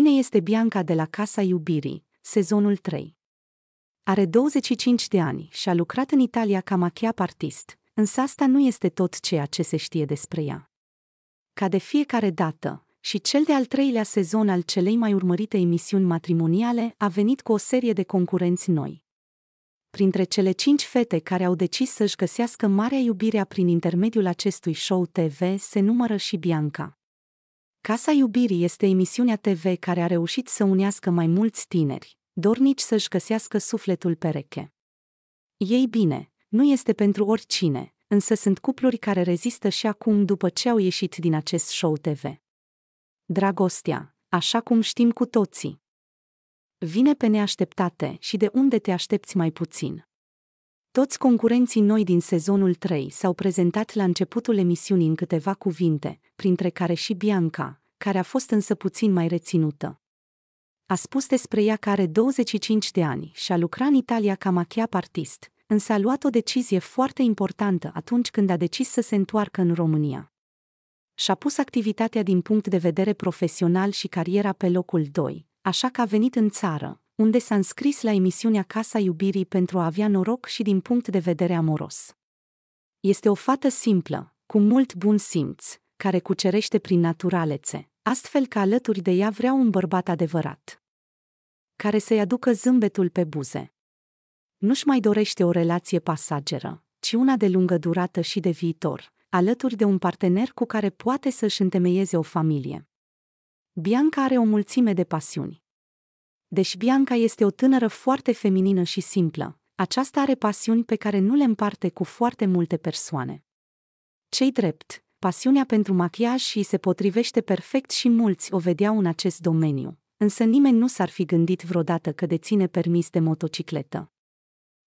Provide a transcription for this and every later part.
Cine este Bianca de la Casa Iubirii, sezonul 3? Are 25 de ani și a lucrat în Italia ca machiap artist, însă asta nu este tot ceea ce se știe despre ea. Ca de fiecare dată, și cel de-al treilea sezon al celei mai urmărite emisiuni matrimoniale a venit cu o serie de concurenți noi. Printre cele cinci fete care au decis să-și găsească marea iubirea prin intermediul acestui show TV se numără și Bianca. Casa Iubirii este emisiunea TV care a reușit să unească mai mulți tineri, dornici să-și găsească sufletul pereche. Ei bine, nu este pentru oricine, însă sunt cupluri care rezistă și acum după ce au ieșit din acest show TV. Dragostea, așa cum știm cu toții. Vine pe neașteptate și de unde te aștepți mai puțin. Toți concurenții noi din sezonul 3 s-au prezentat la începutul emisiunii în câteva cuvinte, printre care și Bianca, care a fost însă puțin mai reținută. A spus despre ea că are 25 de ani și a lucrat în Italia ca machiap artist, însă a luat o decizie foarte importantă atunci când a decis să se întoarcă în România. Și-a pus activitatea din punct de vedere profesional și cariera pe locul 2, așa că a venit în țară, unde s-a înscris la emisiunea Casa Iubirii pentru a avea noroc și din punct de vedere amoros. Este o fată simplă, cu mult bun simț, care cucerește prin naturalețe, astfel că alături de ea vrea un bărbat adevărat. Care să-i aducă zâmbetul pe buze. Nu-și mai dorește o relație pasageră, ci una de lungă durată și de viitor, alături de un partener cu care poate să-și întemeieze o familie. Bianca are o mulțime de pasiuni, Deși Bianca este o tânără foarte feminină și simplă, aceasta are pasiuni pe care nu le împarte cu foarte multe persoane. Cei drept, pasiunea pentru machiaj și se potrivește perfect și mulți o vedeau în acest domeniu, însă nimeni nu s-ar fi gândit vreodată că deține permis de motocicletă.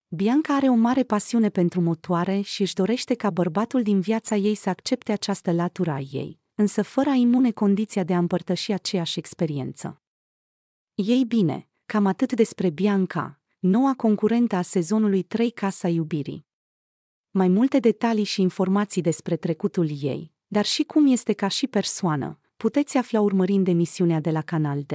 Bianca are o mare pasiune pentru motoare și își dorește ca bărbatul din viața ei să accepte această latură a ei, însă fără a imune condiția de a împărtăși aceeași experiență. Ei bine, cam atât despre Bianca, noua concurentă a sezonului 3 Casa Iubirii. Mai multe detalii și informații despre trecutul ei, dar și cum este ca și persoană, puteți afla urmărind emisiunea de la Canal D.